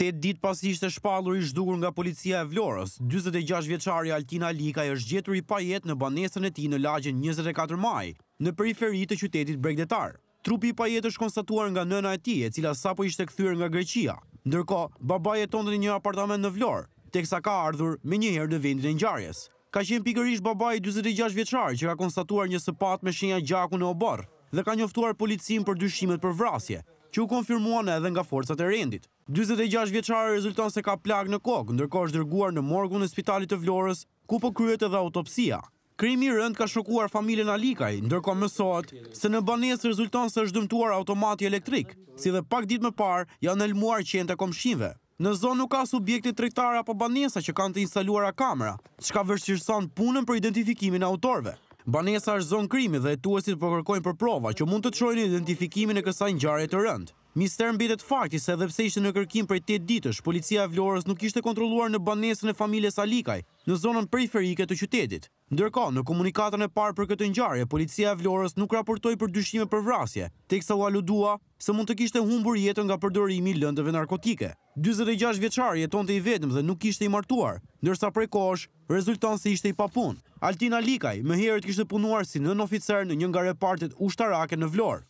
8 dit pas ishte shpalur i shdukur nga policia e Vlorës, 26 vjeçari Altina Likaj është gjetur i pajet në banesën e ti në lagjen 24 maj, në periferi të qytetit bregdetar. Trupi i pajet është konstatuar nga nëna e ti, e cila sapo ishte këthyre nga Greqia. Ndërko, baba jeton në një apartament në Vlorë, teksa ka ardhur me njëherë në vendin e njëjarjes. Ka qenë pikërish babaj i 26 vjeçari që ka konstatuar një sëpat me shenja gjaku në oborë, dhe ka njoftuar policin për dyshimet për vrasje, që u konfirmuan edhe nga forcat e rendit. 26 vjeqare rezultan se ka plak në kokë, ndërko është dërguar në morgun në spitalit të vlorës, ku po kryet edhe autopsia. Krimi rënd ka shokuar familjen Alikaj, ndërko mësot se në banes rezultan se është dëmtuar automati elektrik, si dhe pak dit më par janë elmuar qenë të komshinve. Në zonë nuk ka subjektit trektara apo banesa që kanë të instaluara kamera, që ka vërshqirëson punën për identifikimin autorve. Banesa është zonë krimi dhe tuesit përkërkojnë për prova që mund të të shojnë identifikimin e kësa një gjarë e të rëndë. Mister mbetet fakti se edhe pse ishte në kërkim prej 8 ditësh, policia e Vlorës nuk ishte kontrolluar në banesën e familjes Alikaj, në zonën periferike të qytetit. Ndërkohë, në komunikatën e parë për këtë ngjarje, policia e Vlorës nuk raportoi për dyshime për vrasje, teksa u aludua se mund të kishte humbur jetën nga përdorimi i lëndëve narkotike. 46 vjeçari jetonte i vetëm dhe nuk ishte i martuar, ndërsa prej kohësh rezulton se ishte i papunë. Altina Likaj më herët kishte punuar si nën oficer në një nga ushtarake në Vlorë.